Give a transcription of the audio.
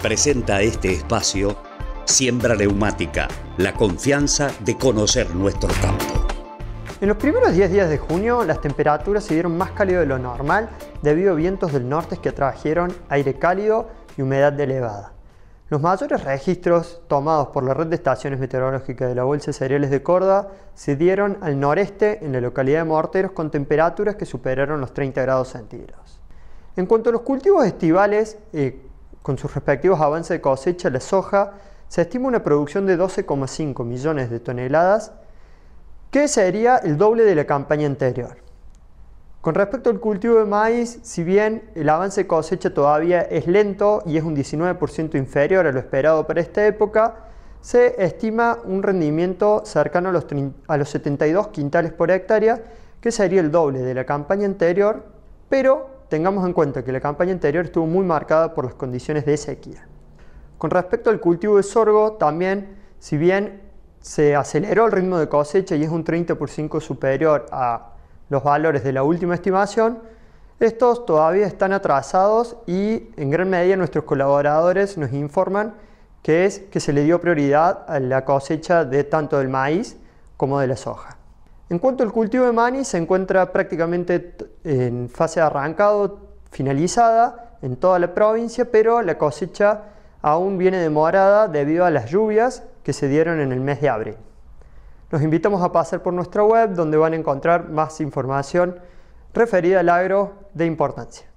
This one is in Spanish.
presenta este espacio Siembra Neumática, la confianza de conocer nuestro campo. En los primeros 10 días de junio, las temperaturas se dieron más cálidas de lo normal debido a vientos del norte que trajeron aire cálido y humedad elevada. Los mayores registros tomados por la red de estaciones meteorológicas de la Bolsa de Cereales de Córdoba se dieron al noreste en la localidad de Morteros con temperaturas que superaron los 30 grados centígrados. En cuanto a los cultivos estivales, eh, con sus respectivos avances de cosecha, la soja se estima una producción de 12,5 millones de toneladas, que sería el doble de la campaña anterior. Con respecto al cultivo de maíz, si bien el avance de cosecha todavía es lento y es un 19% inferior a lo esperado para esta época, se estima un rendimiento cercano a los, a los 72 quintales por hectárea, que sería el doble de la campaña anterior, pero tengamos en cuenta que la campaña anterior estuvo muy marcada por las condiciones de sequía. Con respecto al cultivo de sorgo, también, si bien se aceleró el ritmo de cosecha y es un 30% superior a los valores de la última estimación, estos todavía están atrasados y en gran medida nuestros colaboradores nos informan que es que se le dio prioridad a la cosecha de tanto del maíz como de la soja. En cuanto al cultivo de maní se encuentra prácticamente en fase de arrancado, finalizada en toda la provincia, pero la cosecha aún viene demorada debido a las lluvias que se dieron en el mes de abril. Nos invitamos a pasar por nuestra web donde van a encontrar más información referida al agro de importancia.